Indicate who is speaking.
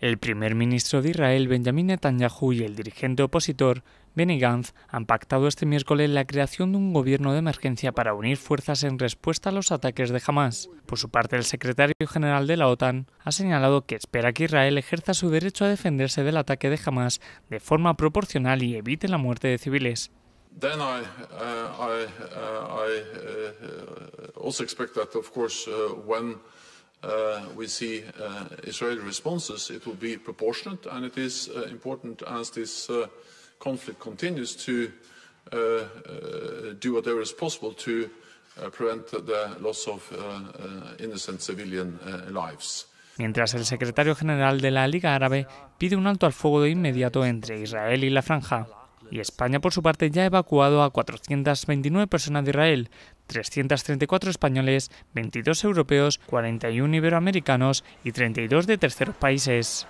Speaker 1: El primer ministro de Israel, Benjamin Netanyahu, y el dirigente opositor, Benny Gantz, han pactado este miércoles la creación de un gobierno de emergencia para unir fuerzas en respuesta a los ataques de Hamas. Por su parte, el secretario general de la OTAN ha señalado que espera que Israel ejerza su derecho a defenderse del ataque de Hamas de forma proporcional y evite la muerte de civiles
Speaker 2: uh, we see uh, Israeli responses, it will be proportionate, and it is uh, important as this uh, conflict continues to uh, do whatever is possible to prevent the loss of innocent civilian lives.
Speaker 1: mientras el secretario general de la Liga Árabe pide un alto al fuego de inmediato entre Israel y la franja. Y España, por su parte, ya ha evacuado a 429 personas de Israel, 334 españoles, 22 europeos, 41 iberoamericanos y 32 de terceros países.